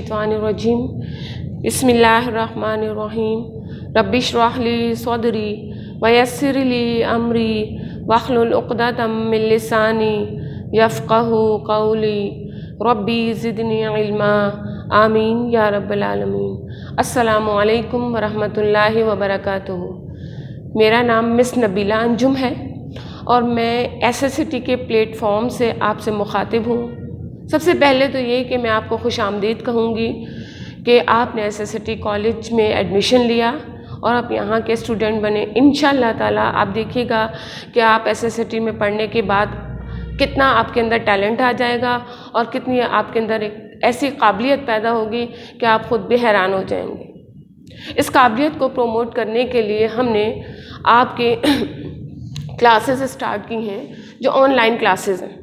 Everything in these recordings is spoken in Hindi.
शैतवानरजीम बसमीम रबिशराहली सदरी वयसरली अमरी वखलुलदातमिलसानी यफ़क़ कौली रबी ज़िदनी आमीन या रबालमीन असलकम वरहमल वबरक मेरा नाम मिस नबीला अंजुम है और मैं एस एस सी टी के प्लेटफॉर्म से आपसे मुखातिब हूँ सबसे पहले तो ये कि मैं आपको खुश आमदीद कहूँगी कि आपने एस एस टी कॉलेज में एडमिशन लिया और आप यहाँ के स्टूडेंट बने इन ताला आप देखिएगा कि आप एस एस टी में पढ़ने के बाद कितना आपके अंदर टैलेंट आ जाएगा और कितनी आपके अंदर एक ऐसी काबिलियत पैदा होगी कि आप ख़ुद भी हैरान हो जाएंगे इस काबिलियत को प्रमोट करने के लिए हमने आपके क्लासेस स्टार्ट की हैं जो ऑनलाइन क्लासेस हैं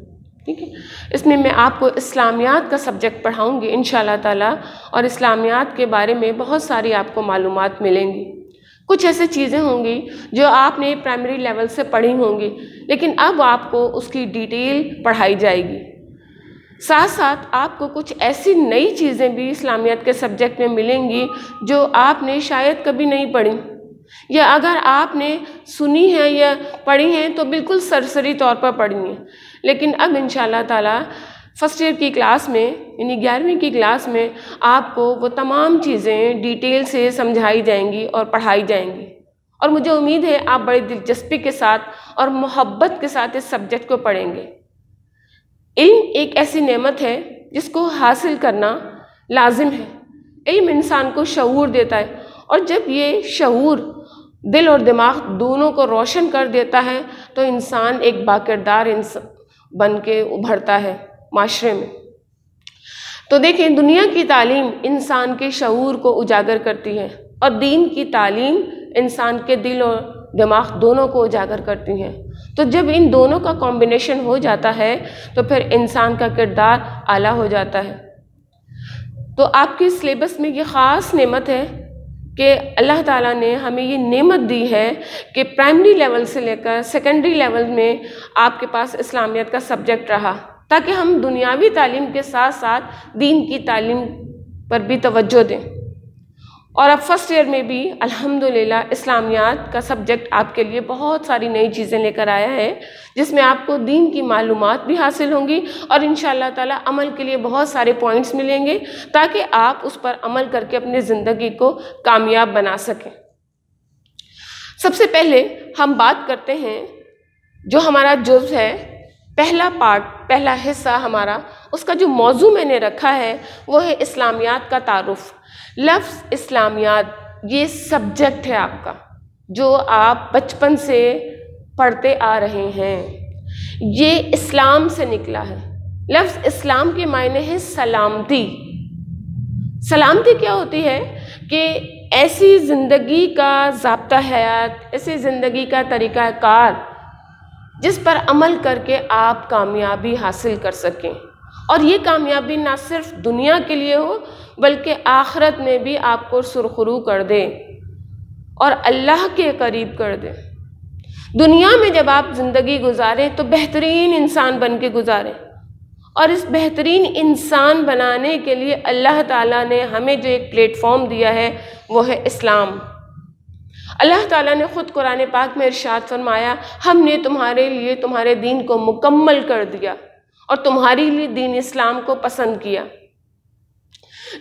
ठीक है इसमें मैं आपको इस्लामियात का सब्जेक्ट पढ़ाऊँगी इन ताला और इस्लामियात के बारे में बहुत सारी आपको मालूम मिलेंगी कुछ ऐसे चीज़ें होंगी जो आपने प्राइमरी लेवल से पढ़ी होंगी लेकिन अब आपको उसकी डिटेल पढ़ाई जाएगी साथ साथ आपको कुछ ऐसी नई चीज़ें भी इस्लामियत के सब्जेक्ट में मिलेंगी जो आपने शायद कभी नहीं पढ़ी या अगर आपने सुनी है या पढ़ी हैं तो बिल्कुल सरसरी तौर पर पढ़ी है लेकिन अब इन ताला फर्स्ट ईयर की क्लास में यानी ग्यारहवीं की क्लास में आपको वो तमाम चीज़ें डिटेल से समझाई जाएंगी और पढ़ाई जाएंगी और मुझे उम्मीद है आप बड़ी दिलचस्पी के साथ और मोहब्बत के साथ इस सब्जेक्ट को पढ़ेंगे इल्म एक ऐसी नेमत है जिसको हासिल करना लाजिम है इल्म इंसान को शूर देता है और जब ये शूर दिल और दिमाग दोनों को रोशन कर देता है तो इंसान एक बाकिरदार बन के उभरता है माशरे में तो देखें दुनिया की तालीम इंसान के शूर को उजागर करती है और दीन की तालीम इंसान के दिल और दिमाग दोनों को उजागर करती हैं तो जब इन दोनों का कॉम्बिनेशन हो जाता है तो फिर इंसान का किरदार आला हो जाता है तो आपके सिलेबस में ये ख़ास नेमत है कि अल्लाह ताला ने हमें ये नेमत दी है कि प्राइमरी लेवल से लेकर सेकेंडरी लेवल में आपके पास इस्लामियत का सब्जेक्ट रहा ताकि हम दुनियावी तालीम के साथ साथ दीन की तालीम पर भी तवज्जो दें और अब फर्स्ट ईयर में भी अल्हम्दुलिल्लाह इस्लामियात का सब्जेक्ट आपके लिए बहुत सारी नई चीज़ें लेकर आया है जिसमें आपको दीन की मालूम भी हासिल होंगी और इन ताला अमल के लिए बहुत सारे पॉइंट्स मिलेंगे ताकि आप उस पर अमल करके अपनी ज़िंदगी को कामयाब बना सकें सबसे पहले हम बात करते हैं जो हमारा जुज़ है पहला पार्ट पहला हिस्सा हमारा उसका जो मौजू मैंने रखा है वो है इस्लामियात का तारफ़ लफ्ज़ इस्लामियात ये सब्जेक्ट है आपका जो आप बचपन से पढ़ते आ रहे हैं ये इस्लाम से निकला है लफ्ज़ इस्लाम के मायने हैं सलामती सलामती क्या होती है कि ऐसी ज़िंदगी का जबता हयात ऐसी ज़िंदगी का तरीक़ाकार जिस पर अमल करके आप कामयाबी हासिल कर सकें और ये कामयाबी ना सिर्फ दुनिया के लिए हो बल्कि आखरत में भी आपको सुरखरू कर दे और अल्लाह के करीब कर दे दुनिया में जब आप ज़िंदगी गुजारें तो बेहतरीन इंसान बन के गुजारें और इस बेहतरीन इंसान बनाने के लिए अल्लाह ताला ने हमें जो एक प्लेटफॉर्म दिया है वो है इस्लाम अल्लाह ताला ने ख़ुद कुरान पाक में इरशाद फरमाया हमने तुम्हारे लिए तुम्हारे दीन को मुकम्मल कर दिया और तुम्हारे लिए दीन इस्लाम को पसंद किया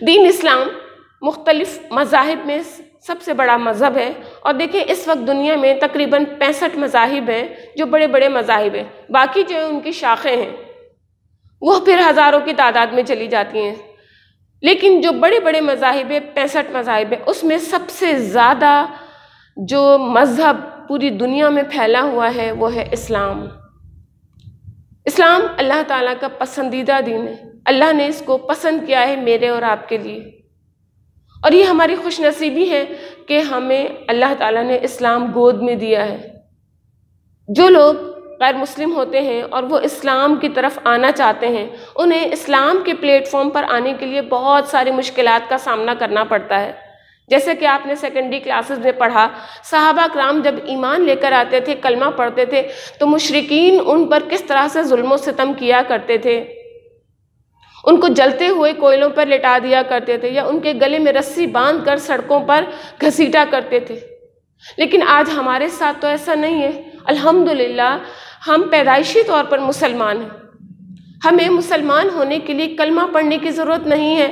दीन इस्लाम मुख्तलिफ मजाहब में सबसे बड़ा मज़हब है और देखें इस वक्त दुनिया में तकरीबन पैंसठ मजाहिब हैं जो बड़े बड़े मजाहब हैं बाकी जो हैं उनकी शाखें हैं वह फिर हज़ारों की तादाद में चली जाती हैं लेकिन जो बड़े बड़े मजाहब पैंसठ मजाहब हैं उसमें सबसे ज़्यादा जो मज़हब पूरी दुनिया में फैला हुआ है वो है इस्लाम इस्लाम अल्लाह ताला का पसंदीदा दीन है अल्लाह ने इसको पसंद किया है मेरे और आपके लिए और ये हमारी खुशनसीबी है कि हमें अल्लाह ताला ने इस्लाम गोद में दिया है जो लोग गैर मुस्लिम होते हैं और वो इस्लाम की तरफ आना चाहते हैं उन्हें इस्लाम के प्लेटफॉर्म पर आने के लिए बहुत सारी मुश्किल का सामना करना पड़ता है जैसे कि आपने सेकेंडरी क्लासेस में पढ़ा साहबा कराम जब ईमान लेकर आते थे कलमा पढ़ते थे तो मुशरकिन उन पर किस तरह से जुल्म सितम किया करते थे उनको जलते हुए कोयलों पर लिटा दिया करते थे या उनके गले में रस्सी बांध कर सड़कों पर घसीटा करते थे लेकिन आज हमारे साथ तो ऐसा नहीं है अल्हम्दुलिल्लाह हम पैदाइशी तौर पर मुसलमान हैं हमें मुसलमान होने के लिए कलमा पढ़ने की ज़रूरत नहीं है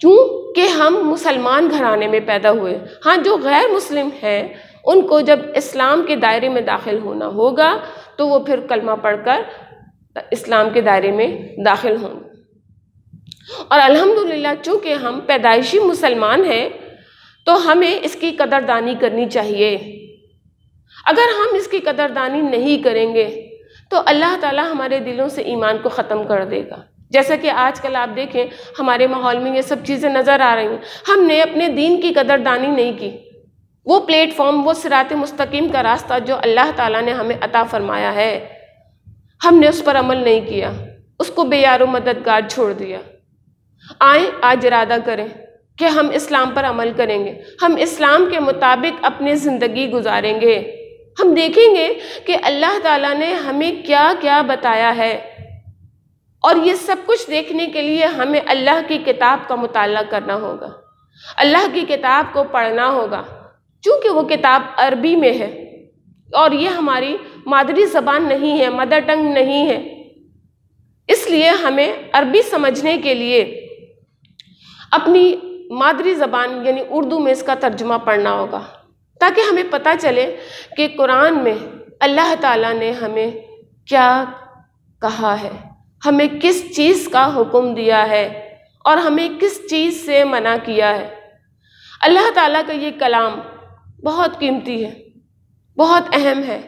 चूँकि हम मुसलमान घराने में पैदा हुए हाँ जो गैर मुस्लिम हैं उनको जब इस्लाम के दायरे में दाखिल होना होगा तो वो फिर कलमा पढ़कर इस्लाम के दायरे में दाखिल होंगे और अल्हम्दुलिल्लाह चूँकि हम पैदाइशी मुसलमान हैं तो हमें इसकी कदरदानी करनी चाहिए अगर हम इसकी कदरदानी नहीं करेंगे तो अल्लाह ताला हमारे दिलों से ईमान को ख़त्म कर देगा जैसा कि आजकल आप देखें हमारे माहौल में ये सब चीज़ें नज़र आ रही हैं हमने अपने दीन की कदरदानी नहीं की वो प्लेटफॉर्म वो सिरात मुस्तकीम का रास्ता जो अल्लाह ताला ने हमें अता फरमाया है हमने उस पर अमल नहीं किया उसको बेयार मददगार छोड़ दिया आए आज इरादा करें कि हम इस्लाम पर अमल करेंगे हम इस्लाम के मुताबिक अपनी ज़िंदगी गुजारेंगे हम देखेंगे कि अल्लाह ताला ने हमें क्या क्या बताया है और ये सब कुछ देखने के लिए हमें अल्लाह की किताब का मुताल करना होगा अल्लाह की किताब को पढ़ना होगा चूँकि वो किताब अरबी में है और ये हमारी मादरी ज़बान नहीं है मदर टंग नहीं है इसलिए हमें अरबी समझने के लिए अपनी मादरी ज़बान यानी उर्दू में इसका तर्जुमा पढ़ना होगा ताकि हमें पता चले कि कुरान में अल्लाह ताला ने हमें क्या कहा है हमें किस चीज़ का हुक्म दिया है और हमें किस चीज़ से मना किया है अल्लाह ताला का ये कलाम बहुत कीमती है बहुत अहम है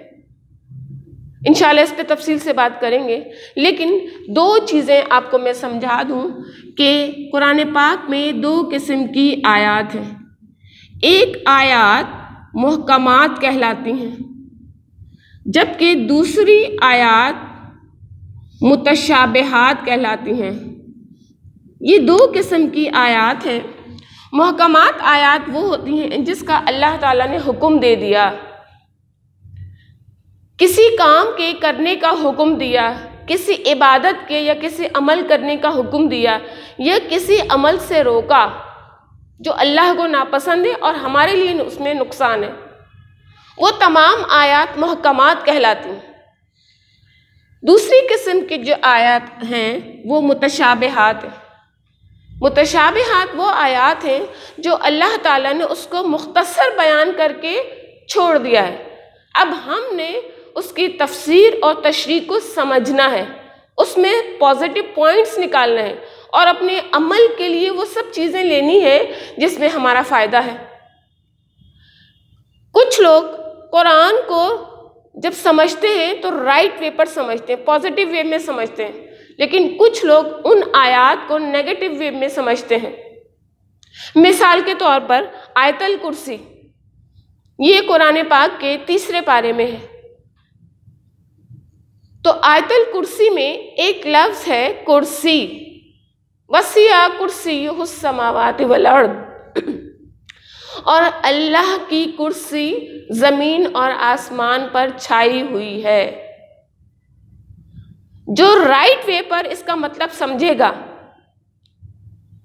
इन इस पर तफसील से बात करेंगे लेकिन दो चीज़ें आपको मैं समझा दूँ कि कुरान पाक में दो किस्म की आयात हैं एक आयात महकमात कहलाती हैं जबकि दूसरी आयात मुतशाबहत कहलाती हैं ये दो किस्म की आयात हैं महकाम आयात वो होती हैं जिसका अल्लाह ताला ने हुक्म दे दिया किसी काम के करने का हुक्म दिया किसी इबादत के या किसी अमल करने का हुक्म दिया या किसी अमल से रोका जो अल्लाह को नापसंद है और हमारे लिए उसमें नुकसान है वो तमाम आयात महकमात कहलाती हैं दूसरी किस्म के जो आयात हैं वो मुतशाबहात हैं हाथ वो आयात हैं जो अल्लाह ताला ने उसको मुख्तसर बयान करके छोड़ दिया है अब हमने उसकी तफसीर और तशरी को समझना है उसमें पॉजिटिव पॉइंट्स निकालना है और अपने अमल के लिए वो सब चीज़ें लेनी है जिसमें हमारा फ़ायदा है कुछ लोग कुरान को जब समझते हैं तो राइट वे पर समझते हैं पॉजिटिव वे में समझते हैं लेकिन कुछ लोग उन आयात को नेगेटिव वे में समझते हैं मिसाल के तौर पर आयतल कुर्सी ये कुरान पाक के तीसरे पारे में है तो आयतल कुर्सी में एक लफ्ज़ है कुर्सी वसिया कुर्सी हुसमावात वलर्द और अल्लाह की कुर्सी ज़मीन और आसमान पर छाई हुई है जो राइट वे पर इसका मतलब समझेगा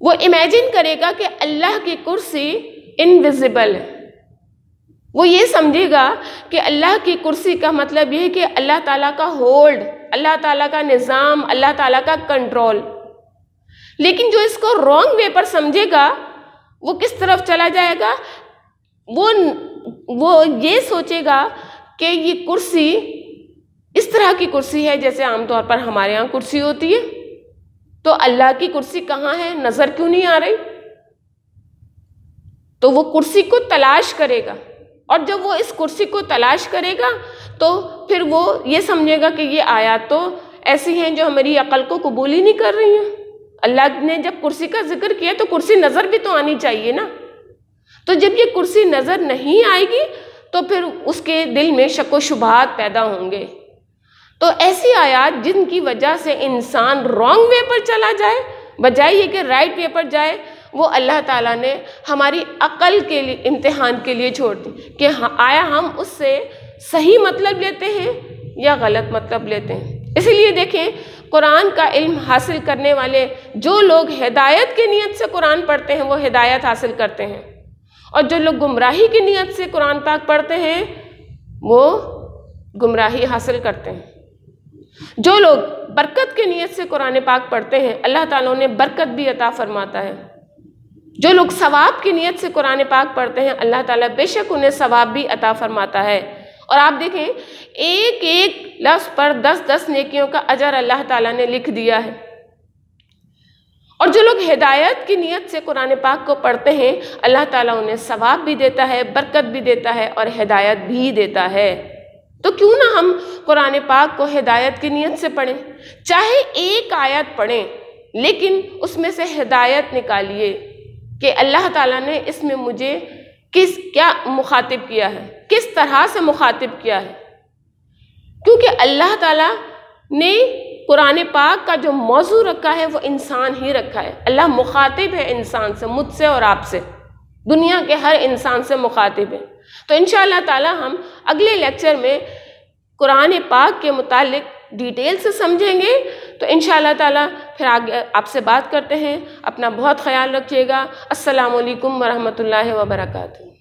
वो इमेजिन करेगा कि अल्लाह की कुर्सी इनविजिबल है वो ये समझेगा कि अल्लाह की कुर्सी का मतलब ये है कि अल्लाह ताला का होल्ड अल्लाह ताला का निज़ाम अल्लाह ताला का कंट्रोल लेकिन जो इसको रॉन्ग वे पर समझेगा वो किस तरफ चला जाएगा वो वो ये सोचेगा कि ये कुर्सी इस तरह की कुर्सी है जैसे आमतौर पर हमारे यहाँ कुर्सी होती है तो अल्लाह की कुर्सी कहाँ है नज़र क्यों नहीं आ रही तो वो कुर्सी को तलाश करेगा और जब वो इस कुर्सी को तलाश करेगा तो फिर वो ये समझेगा कि ये आयात तो ऐसी हैं जो हमारी अकल को कबूल ही नहीं कर रही हैं अल्लाह ने जब कुर्सी का जिक्र किया तो कुर्सी नज़र भी तो आनी चाहिए ना तो जब ये कुर्सी नज़र नहीं आएगी तो फिर उसके दिल में शको शुबात पैदा होंगे तो ऐसी आयात जिनकी वजह से इंसान रॉन्ग वे पर चला जाए बजाय ये कि राइट वे पर जाए वो अल्लाह ताला ने हमारी अकल के लिए इम्तहान के लिए छोड़ दी कि हाँ, आया हम उससे सही मतलब लेते हैं या गलत मतलब लेते हैं इसीलिए देखें कुरान का इल्म हासिल करने वाले जो लोग हिदायत की नीयत से कुरान पढ़ते हैं वो हिदायत हासिल करते हैं और जो लोग गुमराही की नीयत से कुरान पाक पढ़ते हैं वो गुमराही हासिल करते हैं जो लोग बरकत की नीयत से कुरान पाक पढ़ते हैं अल्लाह ताला ने बरकत भी अता फरमाता है जो लोग सवाब की नीयत से कुरान पाक पढ़ते हैं अल्लाह ताला बेशक उन्हें सवाब भी अता फरमाता है और आप देखें एक एक लफ्ज़ पर दस दस नेकियों का अजर अल्लाह ताला ने लिख दिया है और जो लोग हिदायत की नीयत से कुरान पाक को पढ़ते हैं अल्लाह ताला उन्हें सवाब भी देता है बरकत भी देता है और हिदायत भी देता है तो क्यों ना हम कुरान पाक को हिदायत की नीयत से पढ़ें चाहे एक आयत पढ़ें लेकिन उसमें से हिदायत निकालिए कि अल्लाह ताला ने इसमें मुझे किस क्या मुखातिब किया है किस तरह से मुखातिब किया है क्योंकि अल्लाह ताला ने कुरान पाक का जो मौजू रखा है वो इंसान ही रखा है अल्लाह मुखातिब है इंसान से मुझसे और आपसे दुनिया के हर इंसान से मुखातिब है तो इन ताला हम अगले लेक्चर में कुरान पाक के मुतालिक डिटेल से समझेंगे तो इन ताला फिर आगे आपसे बात करते हैं अपना बहुत ख्याल रखिएगा असलकम वरहमल वर्का